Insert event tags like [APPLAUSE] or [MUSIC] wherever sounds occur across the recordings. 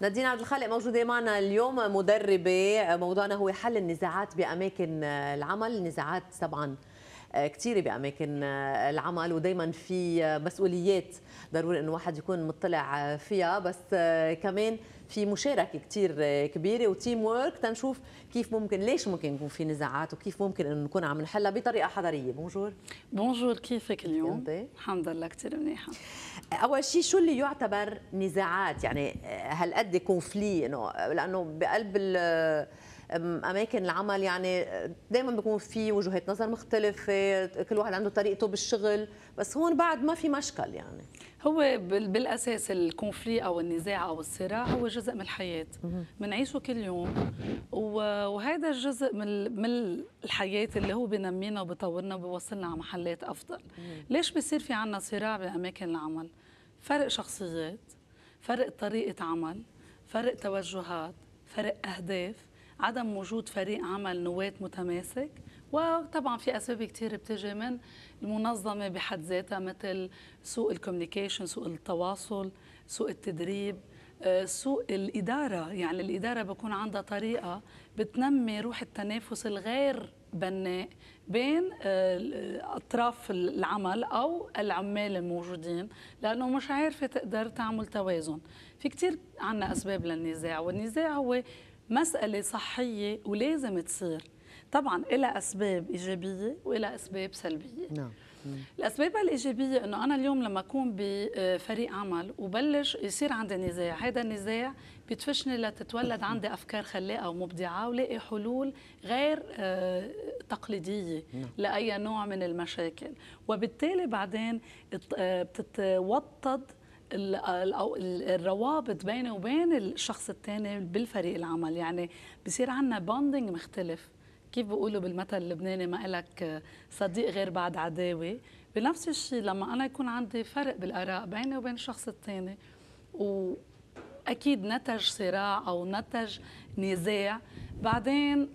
نادين عبد الخالق موجوده معنا اليوم مدربه موضوعنا هو حل النزاعات باماكن العمل نزاعات طبعا كثيره باماكن العمل ودائما في مسؤوليات ضروري انه واحد يكون مطلع فيها بس كمان في مشاركه كثير كبيره وتيم وورك تنشوف كيف ممكن ليش ممكن يكون في نزاعات وكيف ممكن انه نكون عم نحلها بطريقه حضاريه بونجور بونجور كيفك اليوم انت؟ الحمد لله كثير منيحه اول شيء شو اللي يعتبر نزاعات يعني هالقد كونفلي انه لانه بقلب اماكن العمل يعني أه، دائما بيكون في وجهات نظر مختلفه كل واحد عنده طريقته بالشغل بس هون بعد ما في مشكل يعني هو بالاساس الكونفلي او النزاع او الصراع هو جزء من الحياه بنعيشه كل يوم وهذا الجزء من من الحياه اللي هو بنمينا وبطورنا وبوصلنا على محلات افضل ليش بصير في عنا صراع باماكن العمل فرق شخصيات فرق طريقه عمل فرق توجهات فرق اهداف عدم وجود فريق عمل نواه متماسك وطبعا في اسباب كثير بتجي من المنظمه بحد ذاتها مثل سوء الكوميونيكيشن سوء التواصل سوء التدريب آه، سوء الاداره يعني الاداره بكون عندها طريقه بتنمي روح التنافس الغير بناء بين آه، اطراف العمل او العمال الموجودين لانه مش عارفه تقدر تعمل توازن في كثير عنا اسباب للنزاع والنزاع هو مسألة صحية ولازم تصير طبعا إلى أسباب إيجابية وإلى أسباب سلبية نعم،, نعم الاسباب الايجابيه انه انا اليوم لما اكون بفريق عمل وبلش يصير عندي نزاع هذا النزاع بتفشني لتتولد عندي افكار خلاقه ومبدعه ولاقي حلول غير آه، تقليديه نعم. لاي نوع من المشاكل وبالتالي بعدين بتتوطد الروابط بيني وبين الشخص الثاني بالفريق العمل يعني بصير عندنا بوندنج مختلف كيف بيقولوا بالمثل اللبناني ما لك صديق غير بعد عداوه بنفس الشيء لما انا يكون عندي فرق بالاراء بيني وبين الشخص الثاني واكيد نتج صراع او نتج نزاع بعدين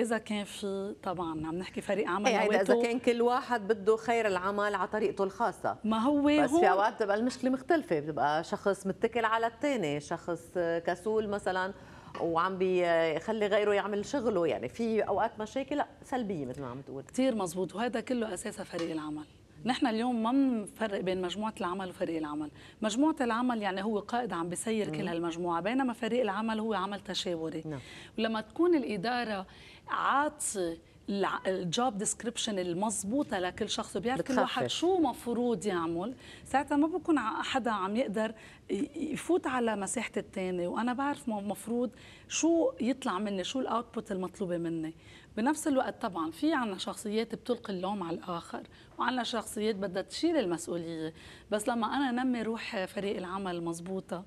اذا كان في طبعا عم نحكي فريق عمل إيه اذا كان كل واحد بده خير العمل على طريقته الخاصه ما هو بس هو في اوقات بتبقى المشكله مختلفه بتبقى شخص متكل على الثاني شخص كسول مثلا وعم بيخلي غيره يعمل شغله يعني في اوقات مشاكل سلبيه مثل ما عم تقول كثير مزبوط وهذا كله اساسا فريق العمل نحن اليوم ما بنفرق بين مجموعه العمل وفريق العمل، مجموعه العمل يعني هو قائد عم بسير كل هالمجموعه، بينما فريق العمل هو عمل تشاوري. نعم. ولما تكون الاداره عاطي الجوب ديسكريبشن المضبوطه لكل شخص بيعرف كل واحد شو مفروض يعمل ساعتها ما بكون حدا عم يقدر يفوت على مساحه الثاني وانا بعرف مفروض شو يطلع مني شو الاوتبوت المطلوبه مني بنفس الوقت طبعا في عنا شخصيات بتلقي اللوم على الآخر وعنا شخصيات بدها تشيل المسؤولية بس لما أنا نمي روح فريق العمل مزبوطة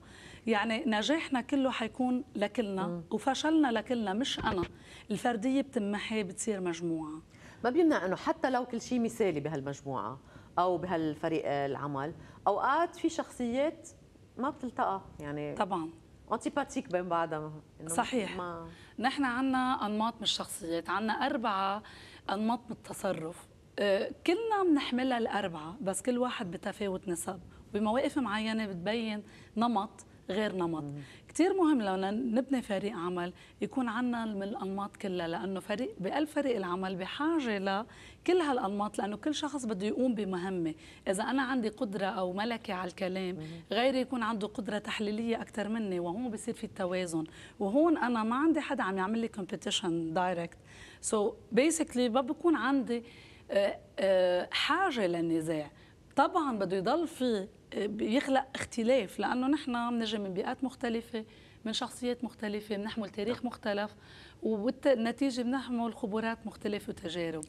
يعني نجاحنا كله حيكون لكلنا م. وفشلنا لكلنا مش أنا الفردية بتمحي بتصير مجموعة ما بيمنع أنه حتى لو كل شيء مثالي بهالمجموعة أو بهالفريق العمل أوقات في شخصيات ما بتلتقى يعني طبعا انتيباتيك بين بعضها صحيح ما... نحن عنا انماط من الشخصيات عنا اربعه انماط من التصرف آه، كلنا بنحملها الاربعه بس كل واحد بتفاوت نسب بمواقف معينه بتبين نمط غير نمط كثير مهم لو نبني فريق عمل يكون عندنا من الانماط كلها لانه فريق بقلب فريق العمل بحاجه لكل هالانماط لانه كل شخص بده يقوم بمهمه اذا انا عندي قدره او ملكه على الكلام غيري يكون عنده قدره تحليليه اكثر مني وهون بصير في التوازن وهون انا ما عندي حدا عم يعمل لي كومبيتيشن دايركت سو بيسكلي ما بكون عندي آه، آه، حاجه للنزاع طبعا بده يضل في بيخلق اختلاف لانه نحن بنجي من بيئات مختلفه من شخصيات مختلفة بنحمل تاريخ نعم. مختلف وبالنتيجة بنحمل خبرات مختلفة وتجارب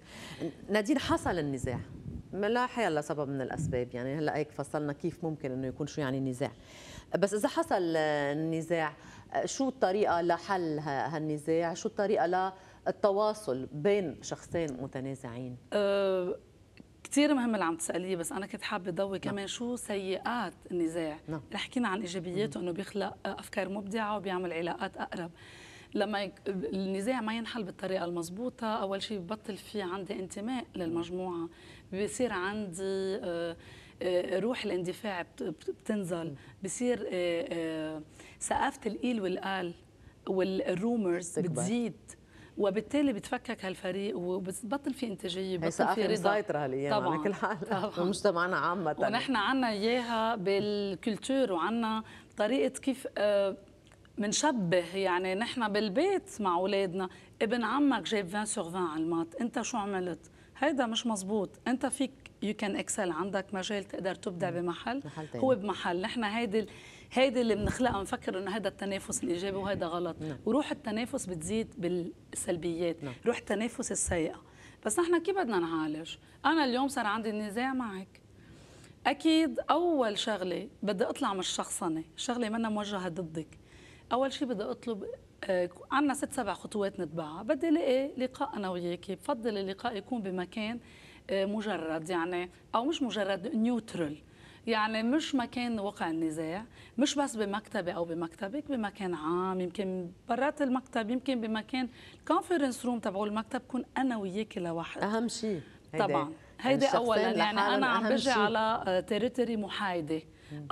نادين حصل النزاع لا الله سبب من الاسباب يعني هلا هيك فصلنا كيف ممكن انه يكون شو يعني نزاع بس اذا حصل النزاع شو الطريقه لحل هالنزاع شو الطريقه للتواصل بين شخصين متنازعين أه كثير مهم اللي عم تساليه بس انا كنت حابه ضوي نعم. كمان شو سيئات النزاع نعم. رح حكينا عن ايجابياته انه بيخلق افكار مبدعه وبيعمل علاقات اقرب لما النزاع ما ينحل بالطريقه المضبوطه اول شيء ببطل في عندي انتماء للمجموعه نعم. بيصير عندي آه، آه، روح الاندفاع بتنزل بصير ثقافه آه، القيل والقال والرومرز بتزيد وبالتالي بتفكك هالفريق وبتبطل في انتاجيه بتبطل في رضا هالايام طبعا على كل حال [LAUGHS] ومجتمعنا عامه ونحن عنا اياها بالكلتور وعنا طريقه كيف بنشبه آه، يعني نحن بالبيت مع اولادنا ابن عمك جايب 20 سور 20 على المات انت شو عملت هيدا مش مزبوط انت فيك يو كان اكسل عندك مجال تقدر تبدع بمحل محل تاني. هو بمحل نحن هيدي هيدي اللي بنخلقها نفكر انه هذا التنافس الايجابي وهذا غلط نعم. وروح التنافس بتزيد بالسلبيات نعم. روح التنافس السيئه بس نحن كيف بدنا نعالج انا اليوم صار عندي نزاع معك اكيد اول شغله بدي اطلع من الشخصنه شغله منا موجهه ضدك اول شيء بدي اطلب آه، عندنا ست سبع خطوات نتبعها بدي الاقي لقاء انا وياكي بفضل اللقاء يكون بمكان مجرد يعني او مش مجرد نيوترال يعني مش مكان وقع النزاع مش بس بمكتبة أو بمكتبك بمكان عام يمكن برات المكتب يمكن بمكان الكونفرنس روم تبعو المكتب كون أنا وياك لوحد أهم شيء طبعا يعني هيدي أولا يعني أنا عم بجي على تريتوري آه، محايدة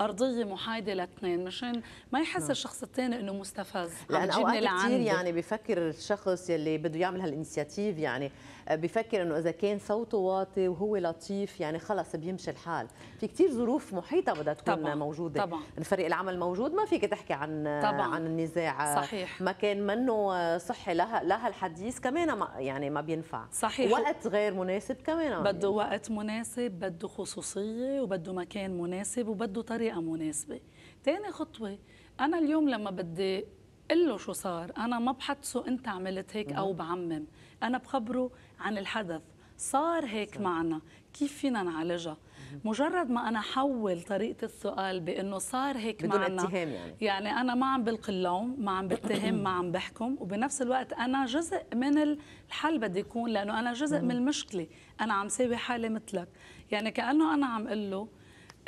ارضيه محايده لاثنين مشان ما يحس الشخص نعم. الثاني انه مستفز لانه اوقات كثير يعني بفكر الشخص يلي بده يعمل هالانسياتيف يعني آه، بفكر انه اذا كان صوته واطي وهو لطيف يعني خلص بيمشي الحال في كثير ظروف محيطه بدها تكون طبعًا. موجوده طبعا فريق العمل موجود ما فيك تحكي عن آه، طبعًا. عن النزاع صحيح ما كان منه آه، صحي لها لها الحديث كمان ما يعني ما بينفع صحيح وقت غير مناسب كمان بده وقت مناسب بده خصوصيه وبده مكان مناسب وبده بطريقه مناسبه تاني خطوه انا اليوم لما بدي قل له شو صار انا ما بحدثه انت عملت هيك او بعمم انا بخبره عن الحدث صار هيك صح. معنا كيف فينا نعالجها مجرد ما انا حول طريقه السؤال بانه صار هيك بدون معنا اتهام يعني. يعني انا ما عم بلقي اللوم ما عم بتهم [CLEARS THROAT] ما عم بحكم وبنفس الوقت انا جزء من الحل بدي يكون لانه انا جزء من المشكله انا عم ساوي حالي مثلك يعني كانه انا عم اقول له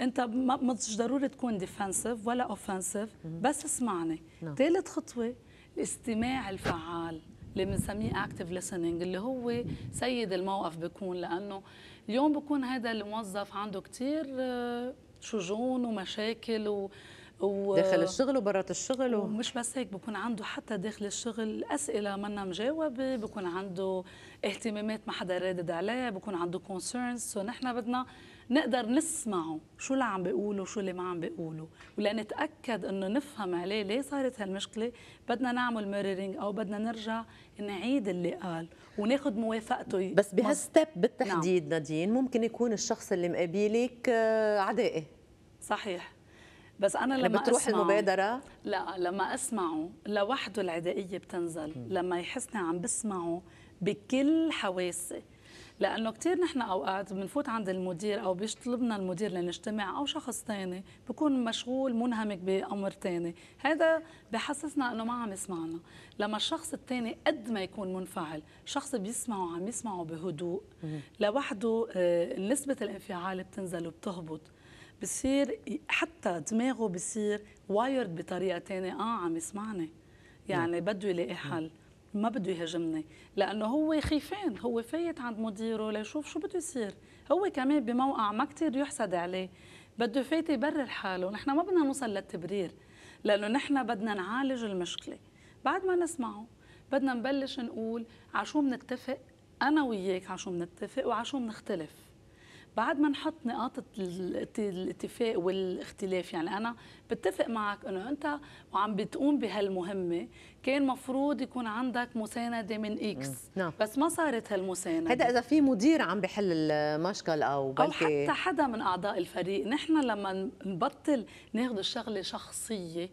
انت مش ضروري تكون ديفنسيف ولا اوفنسيف بس اسمعني ثالث نعم. خطوه الاستماع الفعال اللي بنسميه اكتف ليسننج اللي هو سيد الموقف بيكون لانه اليوم بكون هذا الموظف عنده كثير آه، شجون ومشاكل و و... داخل الشغل وبرات الشغل و... ومش بس هيك بكون عنده حتى داخل الشغل أسئلة منا مجاوبة بكون عنده اهتمامات ما حدا رادد عليها بكون عنده كونسيرنز سو نحن بدنا نقدر نسمعه شو اللي عم بيقوله شو اللي ما عم بيقوله ولنتاكد انه نفهم عليه ليه صارت هالمشكله بدنا نعمل ميرورينج او بدنا نرجع نعيد اللي قال وناخذ موافقته بس بهالستيب بالتحديد نعم. نادين ممكن يكون الشخص اللي مقابلك آه، عدائي صحيح بس انا يعني لما بتروح أسمعه المبادره لا لما اسمعه لوحده العدائيه بتنزل م. لما يحسني عم بسمعه بكل حواسي لانه كثير نحن اوقات بنفوت عند المدير او بيطلبنا المدير لنجتمع او شخص ثاني بكون مشغول منهمك بامر ثاني هذا بحسسنا انه ما عم يسمعنا لما الشخص الثاني قد ما يكون منفعل شخص بيسمعه عم يسمعه بهدوء لوحده آه، نسبه الانفعال بتنزل وبتهبط بصير حتى دماغه بصير وايرد بطريقه ثانيه اه عم يسمعني يعني بده يلاقي حل ما بده يهاجمني لانه هو خيفان هو فايت عند مديره ليشوف شو بده يصير هو كمان بموقع ما كتير يحسد عليه بده فايت يبرر حاله نحن ما بدنا نوصل للتبرير لانه نحن بدنا نعالج المشكله بعد ما نسمعه بدنا نبلش نقول عشو بنتفق انا وياك عشو بنتفق وعشو بنختلف بعد ما نحط نقاط الاتفاق والاختلاف يعني انا بتفق معك انه انت وعم بتقوم بهالمهمه كان مفروض يكون عندك مسانده من اكس نعم. بس ما صارت هالمسانده هذا اذا في مدير عم بحل المشكل او بلكي او حتى حدا من اعضاء الفريق نحن لما نبطل ناخذ الشغله شخصيه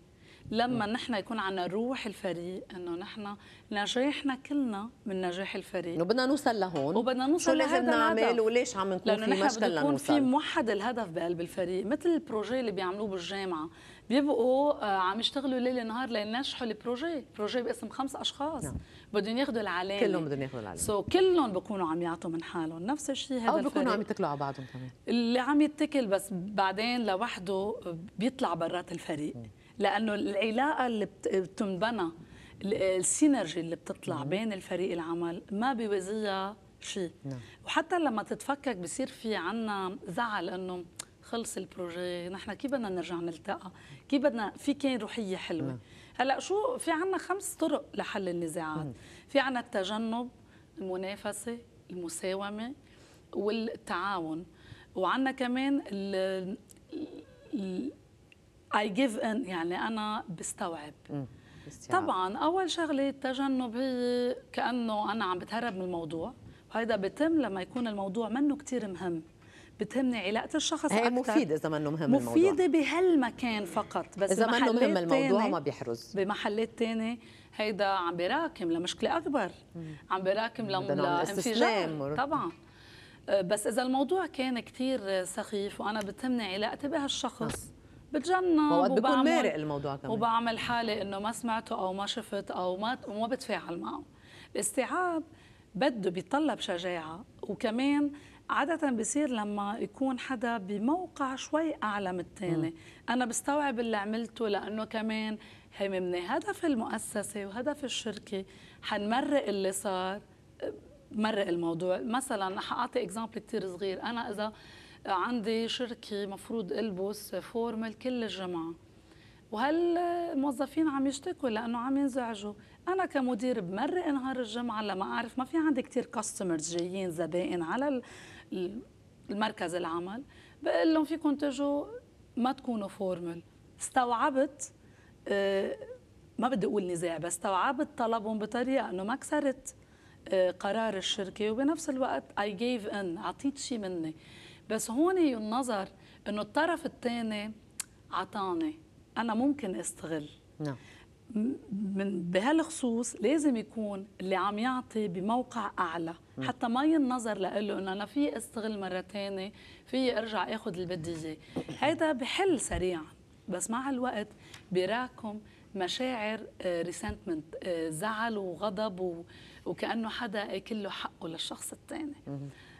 لما نحن يكون عندنا روح الفريق انه نحن نجاحنا كلنا من نجاح الفريق وبدنا نوصل لهون وبدنا نوصل شو لازم نعمل وليش عم نكون لأنه في مشكل لنوصل في موحد الهدف بقلب الفريق مثل البروجي اللي بيعملوه بالجامعه بيبقوا آه، عم يشتغلوا ليل نهار لينجحوا البروجي، بروجي باسم خمس اشخاص نعم. بدهم ياخذوا العلامه كلهم بدهم ياخذوا العلامه سو so, كلهم بكونوا عم يعطوا من حالهم نفس الشيء هذا او بكونوا عم يتكلوا على بعضهم كمان اللي عم يتكل بس بعدين لوحده بيطلع برات الفريق م. لانه العلاقه اللي بتنبنى السينرجي اللي بتطلع نعم. بين الفريق العمل ما بيوازيها شيء نعم. وحتى لما تتفكك بصير في عنا زعل انه خلص البروجي نحن كيف بدنا نرجع نلتقى كيف بدنا في كان روحيه حلوه نعم. هلا شو في عنا خمس طرق لحل النزاعات في عنا التجنب المنافسه المساومه والتعاون وعنا كمان ال ال اي جيف ان يعني انا بستوعب طبعا اول شغله التجنب هي كانه انا عم بتهرب من الموضوع وهيدا بتم لما يكون الموضوع منه كثير مهم بتهمني علاقه الشخص هي مفيده اذا منه مهم الموضوع مفيده بهالمكان فقط بس اذا منه مهم الموضوع ما بيحرز بمحلات ثانيه هيدا عم بيراكم لمشكله اكبر عم بيراكم لانفجار طبعا أه، بس اذا الموضوع كان كثير سخيف وانا بتهمني علاقتي بهالشخص بتجنب وبعمل مارق الموضوع كمان وبعمل حالي انه ما سمعته او ما شفت او ما وما بتفاعل معه الاستيعاب بده بيتطلب شجاعه وكمان عادة بصير لما يكون حدا بموقع شوي أعلى من الثاني أنا بستوعب اللي عملته لأنه كمان هممني هدف المؤسسة وهدف الشركة حنمرق اللي صار مرق الموضوع مثلا حأعطي اكزامبل كتير صغير أنا إذا عندي شركه مفروض البس فورمال كل الجمعه وهالموظفين عم يشتكوا لانه عم ينزعجوا انا كمدير بمرق نهار الجمعه لما اعرف ما في عندي كثير كاستمرز جايين زبائن على المركز العمل بقول لهم فيكم تجوا ما تكونوا فورمال استوعبت آه، ما بدي اقول نزاع بس استوعبت طلبهم بطريقه انه ما كسرت آه، قرار الشركه وبنفس الوقت اي جيف ان اعطيت شيء مني بس هون النظر انه الطرف الثاني عطاني انا ممكن استغل نعم من بهالخصوص لازم يكون اللي عم يعطي بموقع اعلى حتى ما ينظر له انه انا في استغل مره ثانيه في ارجع اخذ اللي بدي اياه هذا بحل سريعا بس مع الوقت بيراكم مشاعر ريسنتمنت آه، آه، زعل وغضب وكانه حدا اكل له حقه للشخص الثاني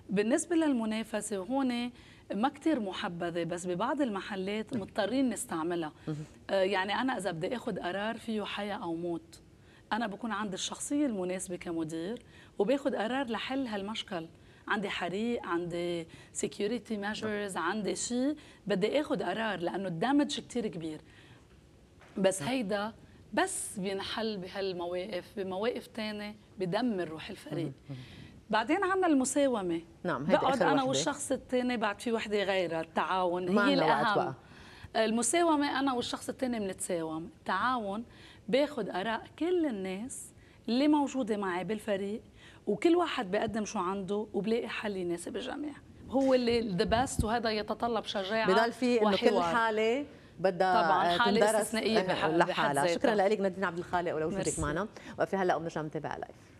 بالنسبة للمنافسة هون ما كتير محبذة بس ببعض المحلات مضطرين نستعملها آه يعني أنا إذا بدي أخذ قرار فيه حياة أو موت أنا بكون عندي الشخصية المناسبة كمدير وباخذ قرار لحل هالمشكل عندي حريق عندي سكيورتي ميجرز عندي شيء بدي اخذ قرار لانه الدمج كثير كبير بس هيدا بس بينحل بهالمواقف بمواقف تانية بدمر روح الفريق بعدين عندنا المساومه نعم هيدي بقعد انا والشخص الثاني بعد في وحده غيرها التعاون هي الاهم بقى. المساومه انا والشخص الثاني بنتساوم التعاون باخذ اراء كل الناس اللي موجوده معي بالفريق وكل واحد بيقدم شو عنده وبلاقي حل يناسب الجميع هو اللي ذا بيست وهذا يتطلب شجاعه بضل في انه كل حاله بدها طبعا حاله استثنائيه يعني لحالها شكرا لك ندين عبد الخالق ولوجودك معنا وفي هلا وبنرجع نتابع لايف